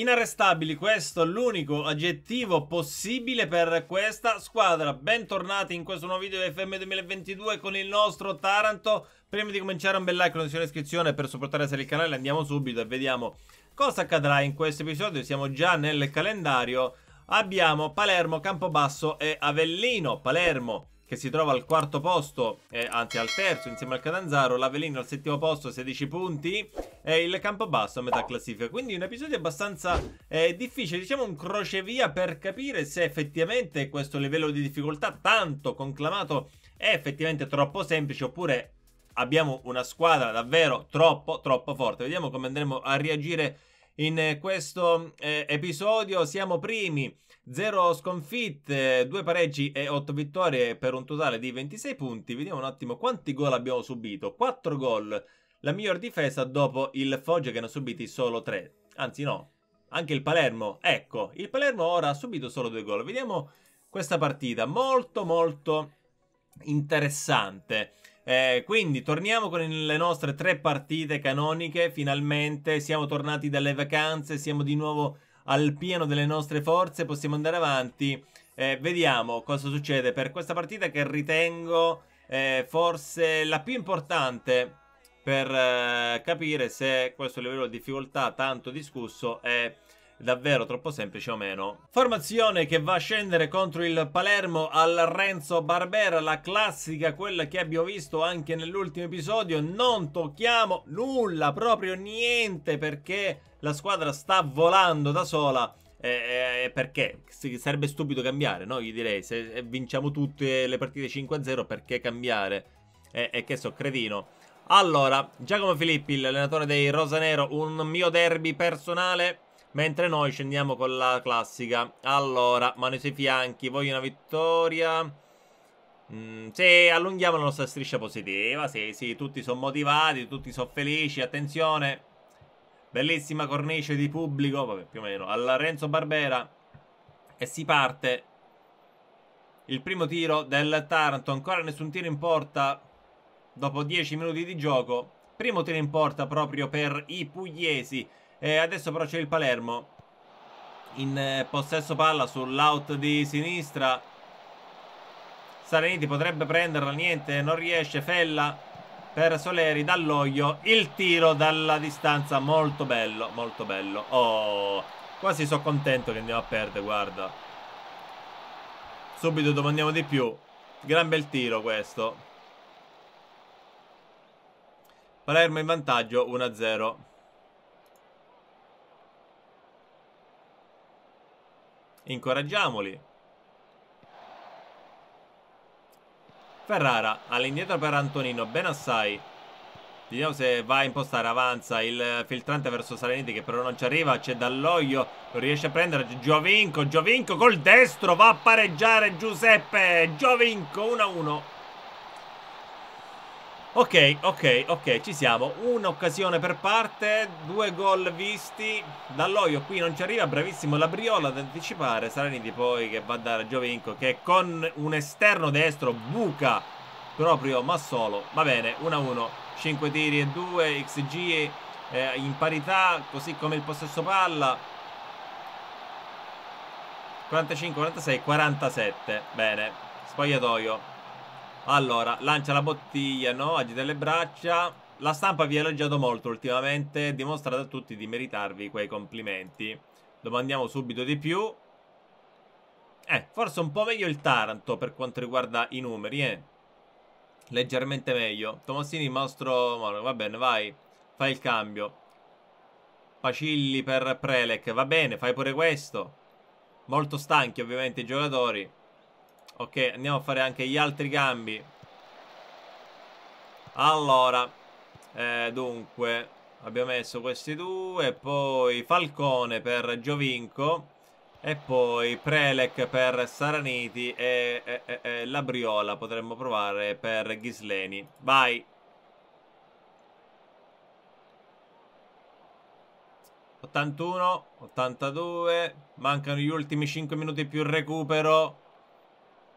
Inarrestabili, questo è l'unico aggettivo possibile per questa squadra. Bentornati in questo nuovo video di FM 2022 con il nostro Taranto. Prima di cominciare un bel like, una iscrizione per supportare il canale andiamo subito e vediamo cosa accadrà in questo episodio. Siamo già nel calendario. Abbiamo Palermo, Campobasso e Avellino. Palermo che si trova al quarto posto, eh, anzi al terzo insieme al Catanzaro, l'Avelino al settimo posto, 16 punti e il Campobasso a metà classifica. Quindi un episodio abbastanza eh, difficile, diciamo un crocevia per capire se effettivamente questo livello di difficoltà tanto conclamato è effettivamente troppo semplice oppure abbiamo una squadra davvero troppo troppo forte. Vediamo come andremo a reagire in questo eh, episodio. Siamo primi, 0 sconfitte, 2 pareggi e 8 vittorie per un totale di 26 punti. Vediamo un attimo quanti gol abbiamo subito. 4 gol, la miglior difesa dopo il Foggia che ne ha subiti solo 3. Anzi no, anche il Palermo. Ecco, il Palermo ora ha subito solo 2 gol. Vediamo questa partita, molto molto interessante. Eh, quindi torniamo con le nostre tre partite canoniche. Finalmente siamo tornati dalle vacanze, siamo di nuovo al pieno delle nostre forze, possiamo andare avanti. Eh, vediamo cosa succede per questa partita che ritengo eh, forse la più importante per eh, capire se questo livello di difficoltà tanto discusso è davvero troppo semplice o meno. Formazione che va a scendere contro il Palermo al Renzo Barbera, la classica, quella che abbiamo visto anche nell'ultimo episodio. Non tocchiamo nulla, proprio niente, perché la squadra sta volando da sola. Eh, eh, eh perché sarebbe stupido cambiare, no? Gli direi, se eh, vinciamo tutte le partite 5-0, perché cambiare? E eh, eh, che so, credino. Allora, Giacomo Filippi, l'allenatore dei Rosanero, un mio derby personale Mentre noi scendiamo con la classica. Allora, mano sui fianchi. Voglio una vittoria. Mm, sì, allunghiamo la nostra striscia positiva. Sì, sì, tutti sono motivati, tutti sono felici. Attenzione. Bellissima cornice di pubblico. Vabbè, più o meno. Alla Renzo Barbera. E si parte. Il primo tiro del Taranto. Ancora nessun tiro in porta. Dopo 10 minuti di gioco. Primo tiro in porta proprio per i pugliesi. E adesso però c'è il Palermo in eh, possesso palla sull'out di sinistra. Sareniti potrebbe prenderla, niente, non riesce. Fella per Soleri dall'oglio. Il tiro dalla distanza, molto bello, molto bello. Oh, quasi sono contento che andiamo a perdere, guarda. Subito domandiamo di più. Gran bel tiro questo. Palermo in vantaggio, 1-0. Incoraggiamoli. Ferrara all'indietro per Antonino, ben assai. Vediamo se va a impostare, avanza il filtrante verso Saleniti che però non ci arriva, c'è Dall'Oglio, lo riesce a prendere, Giovinco, Giovinco col destro va a pareggiare Giuseppe, Giovinco 1-1. Ok, ok, ok, ci siamo. Un'occasione per parte, due gol visti. Dall'Oio qui non ci arriva, bravissimo la Briola ad anticipare. Saraniti poi che va da Giovinco che con un esterno destro buca proprio ma solo. Va bene, 1-1, 5 tiri e 2, XG eh, in parità, così come il possesso palla. 45, 46, 47. Bene, spogliatoio. Allora, lancia la bottiglia, no? Agita le braccia. La stampa vi ha elogiato molto ultimamente, dimostrate a tutti di meritarvi quei complimenti. Domandiamo subito di più. Eh, forse un po' meglio il Taranto per quanto riguarda i numeri, eh. Leggermente meglio. Tomassini, mostro... Va bene, vai. Fai il cambio. Pacilli per Prelec. Va bene, fai pure questo. Molto stanchi ovviamente i giocatori. Ok, andiamo a fare anche gli altri cambi. Allora, eh, dunque, abbiamo messo questi due, poi Falcone per Giovinco e poi Prelec per Saraniti e, e, e, e Labriola potremmo provare per Ghisleni. Vai! ...81, 82... ...mancano gli ultimi 5 minuti più recupero...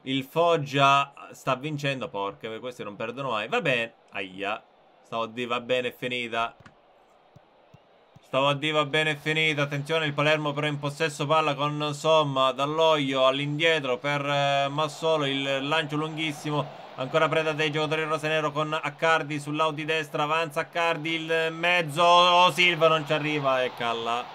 Il Foggia eh, sta vincendo, porca, perché questi non perdono mai. Va bene, aia. Stavo a dire va bene, è finita. Stavo a dire va bene, è finita. Attenzione, il Palermo però in possesso palla con Somma. Dall'Oglio all'indietro per eh, Massolo, il lancio lunghissimo. Ancora preda dei giocatori rosanero con Accardi di destra. Avanza Accardi, il mezzo. Oh, Silva non ci arriva. E calla,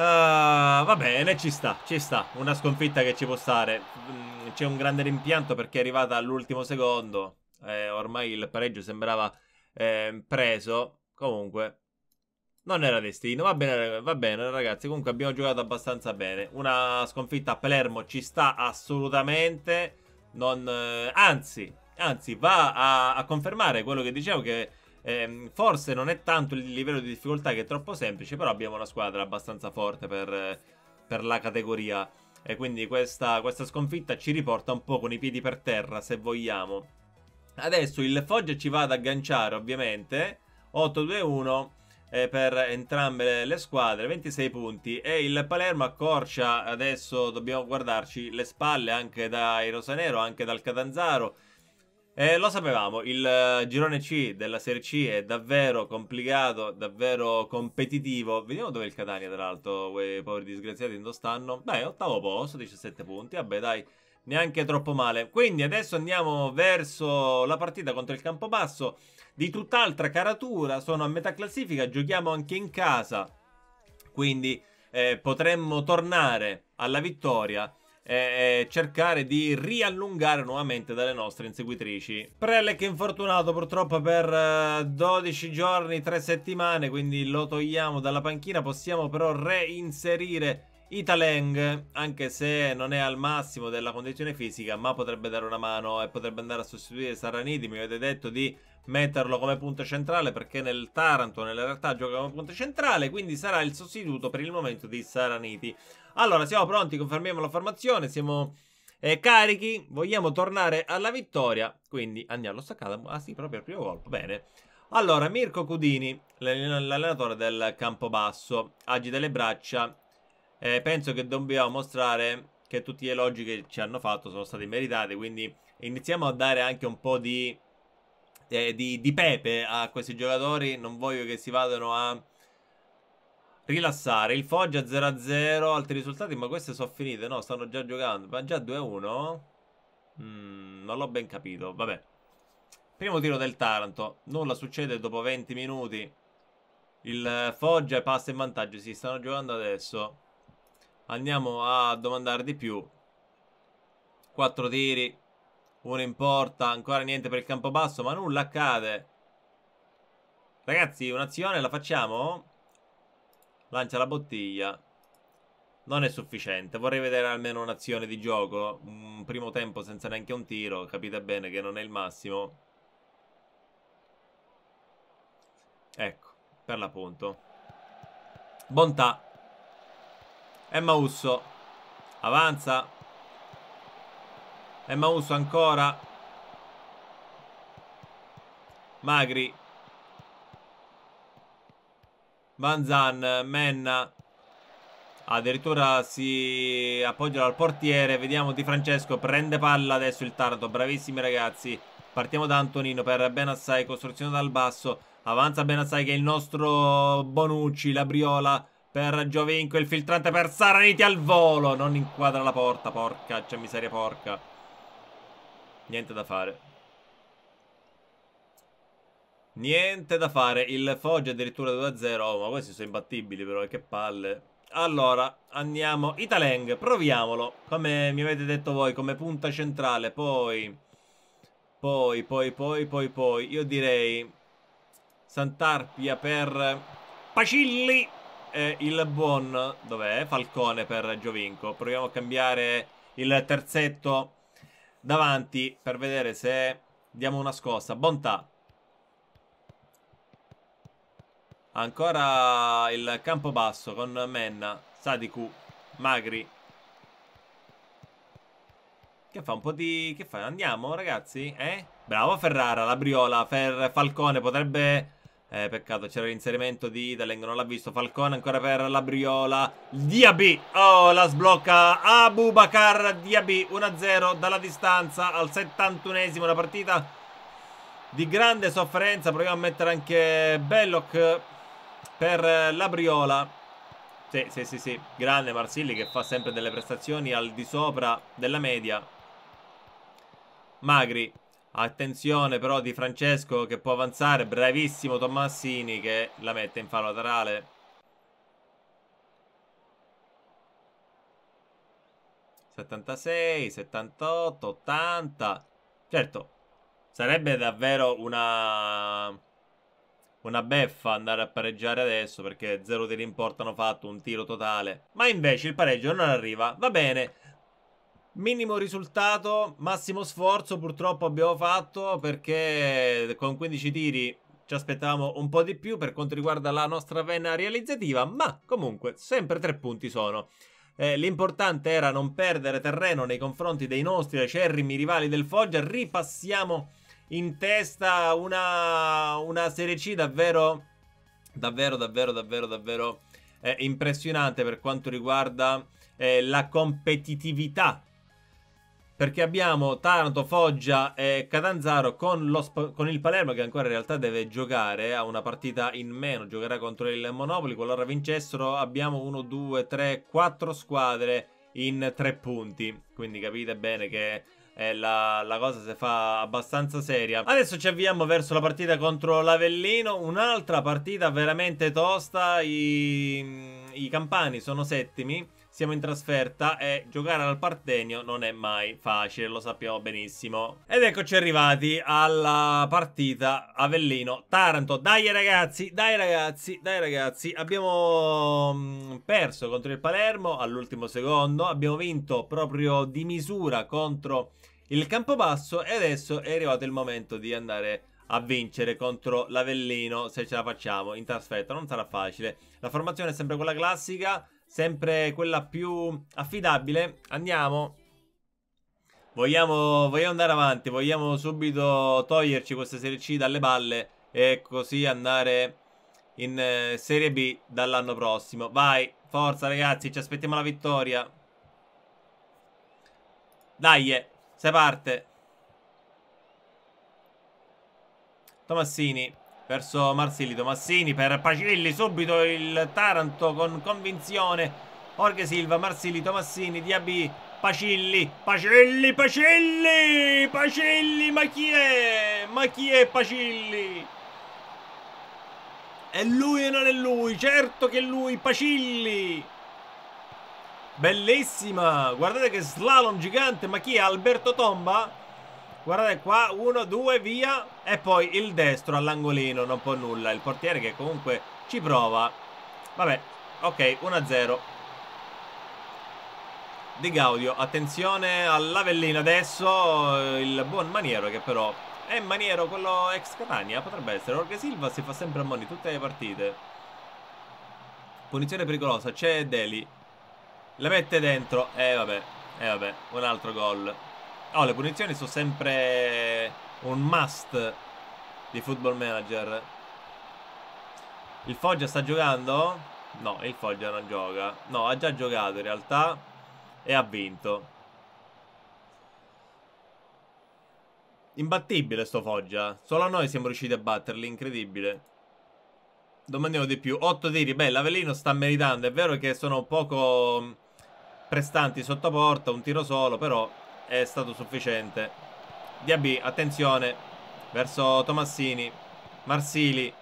Uh, va bene, ci sta, ci sta. Una sconfitta che ci può stare. Mm, c'è un grande rimpianto perché è arrivata all'ultimo secondo. Eh, ormai il pareggio sembrava eh, preso. Comunque, non era destino. Va bene, va bene, ragazzi. Comunque abbiamo giocato abbastanza bene. Una sconfitta a Palermo ci sta assolutamente. Non, eh, anzi, anzi, va a, a confermare quello che dicevo che Ehm, forse non è tanto il livello di difficoltà che è troppo semplice, però abbiamo una squadra abbastanza forte per, per la categoria. E quindi questa, questa sconfitta ci riporta un po' con i piedi per terra, se vogliamo. Adesso il Foggia ci va ad agganciare, ovviamente. 8-2-1 eh, per entrambe le squadre, 26 punti. E il Palermo accorcia, adesso dobbiamo guardarci le spalle anche dai Rosanero, anche dal Catanzaro. Eh, lo sapevamo, il eh, girone C della Serie C è davvero complicato, davvero competitivo. Vediamo dove è il Catania, tra l'altro, quei poveri disgraziati in stanno. Beh, ottavo posto, 17 punti, vabbè dai, neanche troppo male. Quindi adesso andiamo verso la partita contro il Campobasso, di tutt'altra caratura, sono a metà classifica, giochiamo anche in casa. Quindi eh, potremmo tornare alla vittoria eh, eh, cercare di riallungare nuovamente dalle nostre inseguitrici. Prelec infortunato purtroppo per 12 eh, giorni, 3 settimane, quindi lo togliamo dalla panchina, possiamo però reinserire Italeng, anche se non è al massimo della condizione fisica, ma potrebbe dare una mano e potrebbe andare a sostituire Saranidi, mi avete detto di metterlo come punto centrale perché nel Taranto nella realtà gioca come punto centrale, quindi sarà il sostituto per il momento di Saraniti. Allora, siamo pronti, confermiamo la formazione, siamo eh, carichi, vogliamo tornare alla vittoria, quindi andiamo allo staccato. Ah sì, proprio al primo colpo, bene. Allora, Mirko Cudini, l'allenatore del Campobasso, agita le braccia. Eh, penso che dobbiamo mostrare che tutti gli elogi che ci hanno fatto sono stati meritati, quindi iniziamo a dare anche un po' di, eh, di, di pepe a questi giocatori. Non voglio che si vadano a rilassare. Il Foggia 0-0, altri risultati, ma queste sono finite, no? Stanno già giocando, ma già 2-1? Mm, non l'ho ben capito, vabbè. Primo tiro del Taranto, nulla succede dopo 20 minuti. Il Foggia passa in vantaggio, si stanno giocando adesso. Andiamo a domandare di più. 4 tiri, uno in porta, ancora niente per il campo basso, ma nulla accade. Ragazzi, un'azione la facciamo? Lancia la bottiglia. Non è sufficiente. Vorrei vedere almeno un'azione di gioco. Un primo tempo senza neanche un tiro. Capite bene che non è il massimo. Ecco, per l'appunto. Bontà. Emma Usso. Avanza. Emma Usso ancora. Magri. Van Zan, Menna. Addirittura si appoggia al portiere. Vediamo Di Francesco. Prende palla adesso il Taranto. Bravissimi ragazzi. Partiamo da Antonino per Benassai. Costruzione dal basso. Avanza Benassai che è il nostro Bonucci. La Briola per Giovinco. Il filtrante per Saraniti al volo. Non inquadra la porta. Porca, c'è miseria porca. Niente da fare. Niente da fare, il Foggia addirittura 2-0, oh, ma questi sono imbattibili però, eh, che palle. Allora, andiamo, Italeng, proviamolo, come mi avete detto voi, come punta centrale, poi... Poi, poi, poi, poi, poi, io direi... Santarpia per Pacilli e il buon, dov'è? Falcone per Giovinco. Proviamo a cambiare il terzetto davanti per vedere se diamo una scossa. Bontà, Ancora il campo basso con Menna, Sadiku, Magri. Che fa un po' di... Che fa? Andiamo ragazzi? Eh? Bravo Ferrara, la Briola, Fer... Falcone potrebbe... Eh, peccato, c'era l'inserimento di Italengo, non l'ha visto. Falcone ancora per la Briola. Diaby, oh, la sblocca Abubakar Diaby, 1-0 dalla distanza al 71esimo. Una partita di grande sofferenza. Proviamo a mettere anche Belloc per eh, la Briola. Sì, sì, sì, sì. Grande Marsilli che fa sempre delle prestazioni al di sopra della media. Magri. Attenzione però di Francesco che può avanzare. Bravissimo Tommasini che la mette in fallo laterale. ...76, 78, 80... Certo, sarebbe davvero una una beffa andare a pareggiare adesso perché zero tiri in porta hanno fatto, un tiro totale. Ma invece il pareggio non arriva, va bene. Minimo risultato, massimo sforzo purtroppo abbiamo fatto perché con 15 tiri ci aspettavamo un po' di più per quanto riguarda la nostra vena realizzativa, ma comunque sempre tre punti sono. Eh, l'importante era non perdere terreno nei confronti dei nostri acerrimi rivali del Foggia. Ripassiamo in testa una, una Serie C davvero, davvero, davvero, davvero, davvero eh, impressionante per quanto riguarda eh, la competitività. Perché abbiamo Taranto, Foggia e Catanzaro con, lo, con, il Palermo che ancora in realtà deve giocare, ha una partita in meno, giocherà contro il Monopoli. Qualora vincessero abbiamo 1, 2, 3, 4 squadre in 3 punti. Quindi capite bene che eh, la, la, cosa si fa abbastanza seria. Adesso ci avviamo verso la partita contro l'Avellino, un'altra partita veramente tosta, i, i campani sono settimi siamo in trasferta e giocare al Partenio non è mai facile, lo sappiamo benissimo. Ed eccoci arrivati alla partita Avellino-Taranto. Dai ragazzi, dai ragazzi, dai ragazzi. Abbiamo mm, perso contro il Palermo all'ultimo secondo, abbiamo vinto proprio di misura contro il campo basso e adesso è arrivato il momento di andare a vincere contro l'Avellino se ce la facciamo in trasferta, non sarà facile. La formazione è sempre quella classica, sempre quella più affidabile. Andiamo. Vogliamo, vogliamo andare avanti, vogliamo subito toglierci questa Serie C dalle balle e così andare in eh, Serie B dall'anno prossimo. Vai, forza ragazzi, ci aspettiamo la vittoria. Dai, eh. Se parte. Tomassini verso Marsili. Tomassini per Pacilli. Subito il Taranto con convinzione. Jorge Silva, Marsili, Tomassini, Diaby, Pacilli, Pacilli, Pacilli, Pacilli, ma chi è? Ma chi è Pacilli? È lui o non è lui? Certo che è lui, Pacilli! Bellissima! Guardate che slalom gigante! Ma chi è? Alberto Tomba? Guardate qua, uno, due, via. E poi il destro all'angolino, non può nulla. Il portiere che comunque ci prova. Vabbè, ok, 1-0. Di Gaudio, attenzione all'Avellino adesso. Il buon Maniero che però... È Maniero, quello ex Catania, potrebbe essere. Orga Silva si fa sempre a moni tutte le partite. Punizione pericolosa, c'è Deli. La mette dentro. E eh, vabbè. E eh, vabbè. Un altro gol. Oh, le punizioni sono sempre un must di Football Manager. Il Foggia sta giocando? No, il Foggia non gioca. No, ha già giocato in realtà e ha vinto. Imbattibile sto Foggia. Solo noi siamo riusciti a batterli, incredibile. Domandiamo di più. 8 tiri, beh, l'Avellino sta meritando. È vero che sono poco prestanti sotto porta, un tiro solo, però è stato sufficiente. Diaby, attenzione, verso Tomassini, Marsili,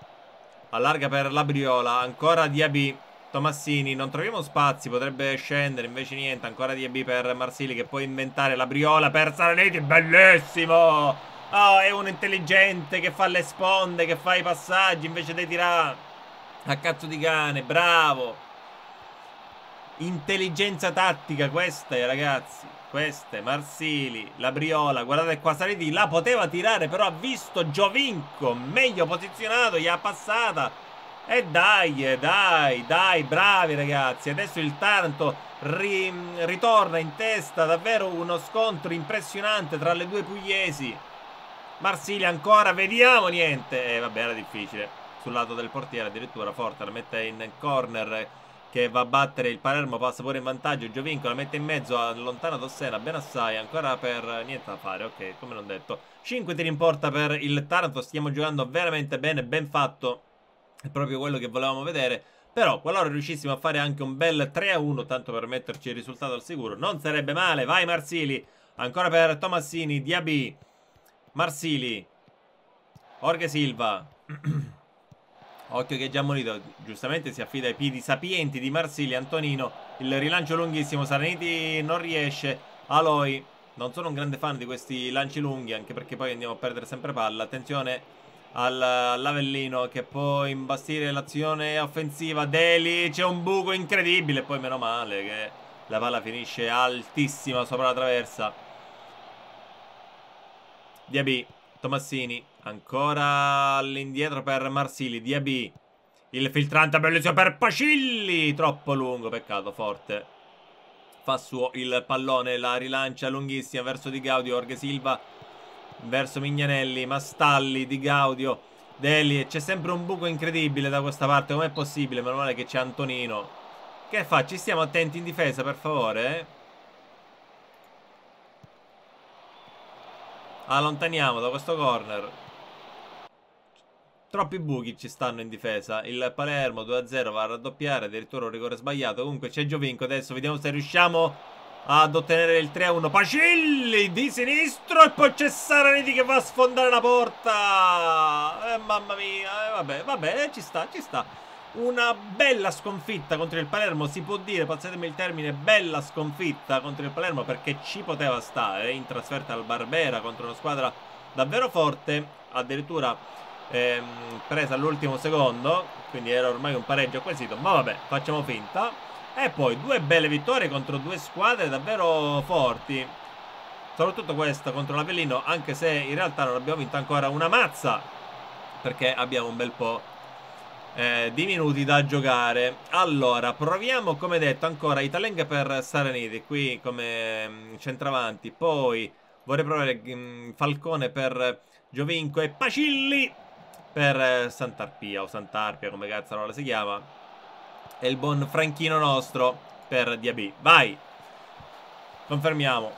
allarga per la Briola, ancora Diaby, Tomassini, non troviamo spazi, potrebbe scendere, invece niente, ancora Diaby per Marsili che può inventare la Briola per Saletti, bellissimo! Oh, è un intelligente che fa le sponde, che fa i passaggi invece di tirare a cazzo di cane, bravo! Intelligenza tattica queste, ragazzi. Queste, Marsili, la Briola, guardate qua Saliti, la poteva tirare, però ha visto Giovinco, meglio posizionato, gli ha passata. E dai, dai, dai, bravi ragazzi. Adesso il Taranto ri ritorna in testa, davvero uno scontro impressionante tra le due pugliesi. Marsili ancora, vediamo, niente. E eh, vabbè, era difficile. Sul lato del portiere addirittura Forte la mette in corner che va a battere il Palermo, passa pure in vantaggio, Giovinco la mette in mezzo allontana Tossena, ben assai, ancora per eh, niente da fare, ok, come non detto. 5 tiri in porta per il Taranto, stiamo giocando veramente bene, ben fatto, è proprio quello che volevamo vedere. Però qualora riuscissimo a fare anche un bel 3-1, tanto per metterci il risultato al sicuro, non sarebbe male, vai Marsili, ancora per Tomassini, Diaby, Marsili, Orge Silva... Occhio che è già morito. Giustamente si affida ai piedi sapienti di Marsiglia. Antonino. Il rilancio lunghissimo. Saraniti non riesce. Aloy. Non sono un grande fan di questi lanci lunghi. Anche perché poi andiamo a perdere sempre palla. Attenzione all'Avellino che può imbastire l'azione offensiva. Deli. C'è un buco incredibile. Poi meno male che la palla finisce altissima sopra la traversa. Diaby. Tomassini. Ancora all'indietro per Marsili. Diaby. Il filtrante bellissimo per Pacilli. Troppo lungo, peccato, forte. Fa suo il pallone, la rilancia lunghissima verso Di Gaudio. Orge Silva verso Mignanelli. Mastalli, Di Gaudio, Deli. C'è sempre un buco incredibile da questa parte. Com'è possibile? Meno male che c'è Antonino. Che fa? Ci stiamo attenti in difesa, per favore. Allontaniamo da questo corner. Troppi buchi ci stanno in difesa. Il Palermo 2-0 va a raddoppiare. Addirittura un rigore sbagliato. Comunque c'è Giovinco adesso. Vediamo se riusciamo ad ottenere il 3-1. Pacilli di sinistro. E poi c'è Saraniti che va a sfondare la porta. Eh, mamma mia. Eh, vabbè, vabbè, eh, ci sta, ci sta. Una bella sconfitta contro il Palermo. Si può dire, passatemi il termine, bella sconfitta contro il Palermo. Perché ci poteva stare in trasferta al Barbera contro una squadra davvero forte. Addirittura ehm, presa all'ultimo secondo, quindi era ormai un pareggio acquisito ma vabbè, facciamo finta. E poi due belle vittorie contro due squadre davvero forti. Soprattutto questa contro l'Avellino, anche se in realtà non abbiamo vinto ancora una mazza, perché abbiamo un bel po' eh, di minuti da giocare. Allora, proviamo come detto ancora i Italeng per Saraniti, qui come mm, centravanti. Poi vorrei provare mh, mm, Falcone per Giovinco e Pacilli per eh, Sant'Arpia o Sant'Arpia, come cazzarola si chiama. E il buon Franchino nostro per Diaby. Vai! Confermiamo.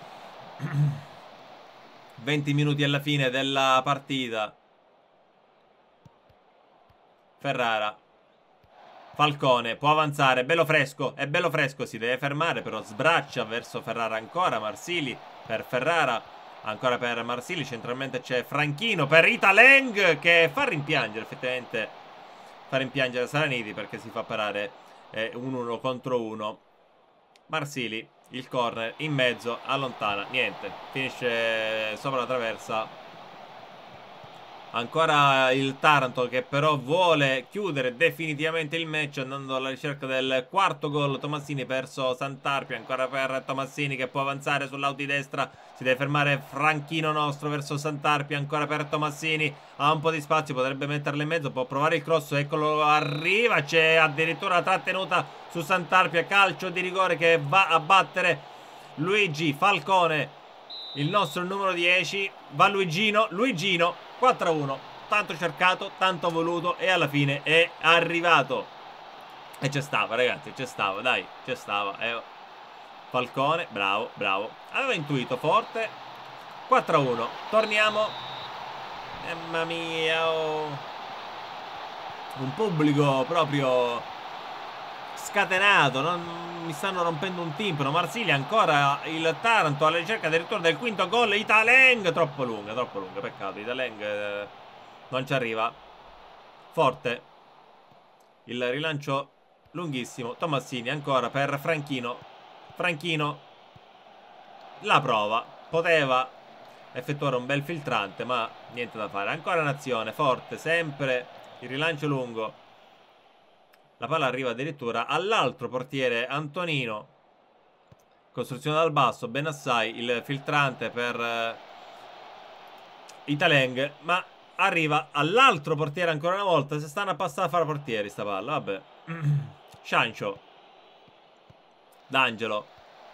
20 minuti alla fine della partita. Ferrara. Falcone può avanzare, bello fresco, è bello fresco, si deve fermare però sbraccia verso Ferrara ancora, Marsili per Ferrara Ancora per Marsili, centralmente c'è Franchino per Italeng che fa rimpiangere effettivamente, fa rimpiangere Saranidi perché si fa parare eh, un 1 contro 1. Marsili, il corner in mezzo, allontana, niente, finisce sopra la traversa Ancora il Taranto che però vuole chiudere definitivamente il match andando alla ricerca del quarto gol. Tomassini verso Santarpia, ancora per Tomassini che può avanzare sull'auti destra. Si deve fermare Franchino nostro verso Santarpia, ancora per Tomassini. Ha un po' di spazio, potrebbe metterle in mezzo, può provare il cross, eccolo, arriva. C'è addirittura trattenuta su Santarpia, calcio di rigore che va a battere Luigi Falcone. Il nostro numero 10 va Luigino, Luigino 4-1, tanto cercato, tanto voluto e alla fine è arrivato. E c'è stava, ragazzi, c'è stava, dai, c'è stava. Eh. Falcone, bravo, bravo. Aveva intuito forte. 4-1, torniamo. Mamma mia, oh. Un pubblico proprio scatenato, non mi stanno rompendo un timpano. Marsiglia ancora il Taranto alla ricerca del ritorno del quinto gol. Italeng, troppo lunga, troppo lunga, peccato. Italeng eh, non ci arriva. Forte. Il rilancio lunghissimo. Tommassini ancora per Franchino. Franchino la prova. Poteva effettuare un bel filtrante, ma niente da fare. Ancora un'azione forte, sempre il rilancio lungo. La palla arriva addirittura all'altro portiere Antonino. Costruzione dal basso, ben assai il filtrante per eh, Italeng, ma arriva all'altro portiere ancora una volta. Se stanno a passare a fare portieri sta palla, vabbè. Ciancio. D'Angelo.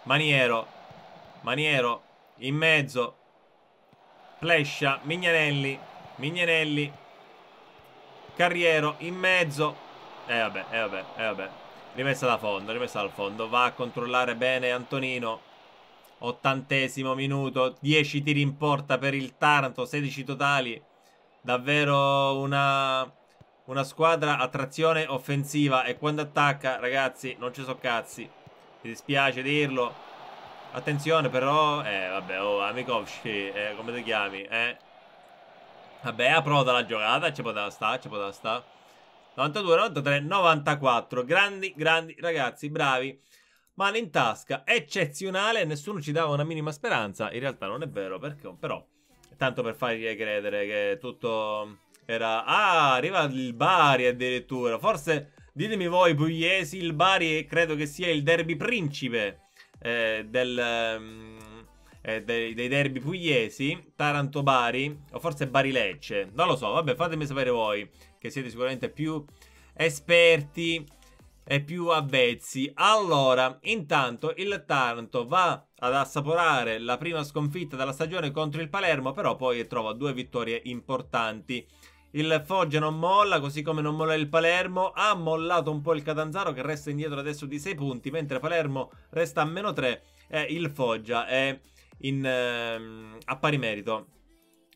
Maniero. Maniero. In mezzo. Plescia. Mignanelli. Mignanelli. Carriero. In mezzo. Eh vabbè, eh vabbè, eh vabbè. Rimessa da fondo, rimessa dal fondo. Va a controllare bene Antonino. Ottantesimo minuto, 10 tiri in porta per il Taranto, 16 totali. Davvero una, una squadra a trazione offensiva e quando attacca, ragazzi, non ci so cazzi. Mi dispiace dirlo. Attenzione però, eh vabbè, oh Amikovski, eh, come ti chiami, eh? Vabbè, ha provato la giocata, ci poteva stare, ci poteva stare. 92, 93, 94. Grandi, grandi ragazzi, bravi. Male in tasca, eccezionale, nessuno ci dava una minima speranza. In realtà non è vero, perché però... Tanto per fargli credere che tutto era... Ah, arriva il Bari addirittura. Forse, ditemi voi, pugliesi, il Bari credo che sia il derby principe eh, del... Um... dei, dei, derby pugliesi, Taranto-Bari, o forse Bari-Lecce, non lo so, vabbè fatemi sapere voi che siete sicuramente più esperti e più avvezzi. Allora, intanto il Taranto va ad assaporare la prima sconfitta della stagione contro il Palermo, però poi trova due vittorie importanti. Il Foggia non molla, così come non molla il Palermo. Ha mollato un po' il Catanzaro che resta indietro adesso di 6 punti, mentre Palermo resta a meno 3 e il Foggia è in, eh, a pari merito.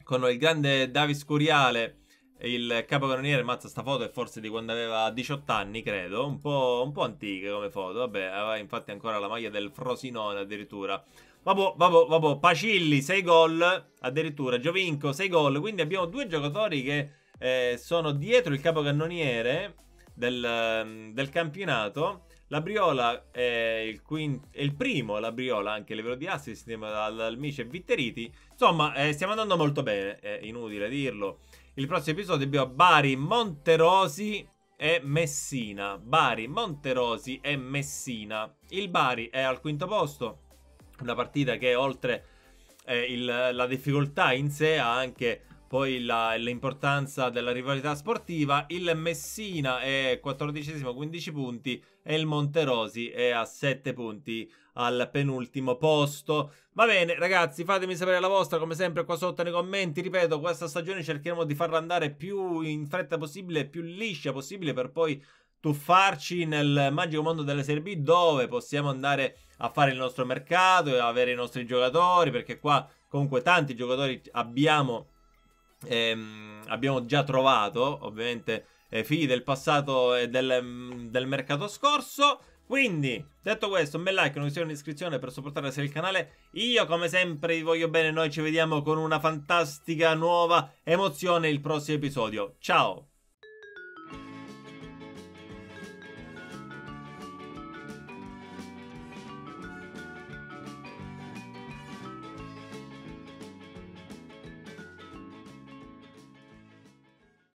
Con il grande Davis Curiale il capocannoniere, mazza sta foto è forse di quando aveva 18 anni, credo, un po', un po antica come foto, vabbè, aveva infatti ancora la maglia del Frosinone addirittura. Vabbò, vabbò, vabbò, Pacilli 6 gol, addirittura Giovinco 6 gol, quindi abbiamo due giocatori che eh, sono dietro il capocannoniere del, mm, del campionato. La Briola è il, quinto, è il, primo, la Briola anche a livello di assist, insieme al, Mice e Vitteriti. Insomma, eh, stiamo andando molto bene, è inutile dirlo. Il prossimo episodio abbiamo Bari, Monterosi e Messina. Bari, Monterosi e Messina. Il Bari è al quinto posto, una partita che oltre eh, il, la difficoltà in sé ha anche poi la, l'importanza della rivalità sportiva, il Messina è 14 15 punti e il Monterosi è a 7 punti al penultimo posto. Va bene ragazzi, fatemi sapere la vostra come sempre qua sotto nei commenti, ripeto questa stagione cercheremo di farla andare più in fretta possibile, più liscia possibile per poi tuffarci nel magico mondo della Serie B dove possiamo andare a fare il nostro mercato e avere i nostri giocatori perché qua comunque tanti giocatori abbiamo ehm, abbiamo già trovato, ovviamente, eh, figli del passato e del, mm, del mercato scorso. Quindi, detto questo, un bel like, una visione iscrizione per supportare il canale. Io, come sempre, vi voglio bene. Noi ci vediamo con una fantastica nuova emozione il prossimo episodio. Ciao!